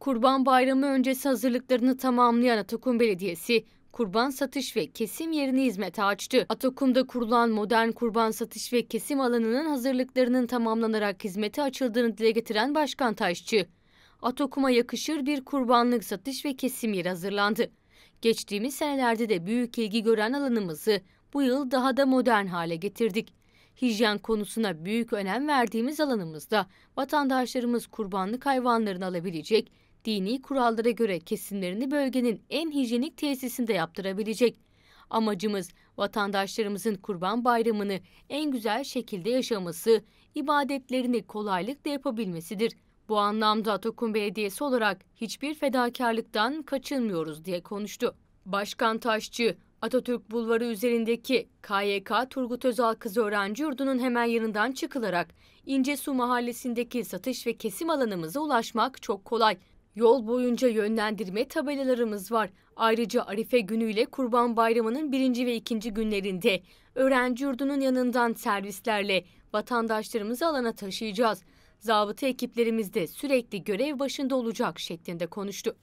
Kurban Bayramı öncesi hazırlıklarını tamamlayan Atakum Belediyesi, kurban satış ve kesim yerini hizmete açtı. Atakum'da kurulan modern kurban satış ve kesim alanının hazırlıklarının tamamlanarak hizmete açıldığını dile getiren Başkan Taşçı, Atakum'a yakışır bir kurbanlık satış ve kesim yeri hazırlandı. Geçtiğimiz senelerde de büyük ilgi gören alanımızı bu yıl daha da modern hale getirdik. Hijyen konusuna büyük önem verdiğimiz alanımızda vatandaşlarımız kurbanlık hayvanlarını alabilecek, dini kurallara göre kesimlerini bölgenin en hijyenik tesisinde yaptırabilecek. Amacımız vatandaşlarımızın kurban bayramını en güzel şekilde yaşaması, ibadetlerini kolaylıkla yapabilmesidir. Bu anlamda Tokun Belediyesi olarak hiçbir fedakarlıktan kaçınmıyoruz diye konuştu. Başkan Taşçı, Atatürk Bulvarı üzerindeki KYK Turgut Özal Kız Öğrenci Yurdu'nun hemen yanından çıkılarak İncesu Mahallesi'ndeki satış ve kesim alanımıza ulaşmak çok kolay. Yol boyunca yönlendirme tabelalarımız var. Ayrıca Arife günüyle Kurban Bayramı'nın birinci ve ikinci günlerinde öğrenci yurdunun yanından servislerle vatandaşlarımızı alana taşıyacağız. Zabıta ekiplerimiz de sürekli görev başında olacak şeklinde konuştu.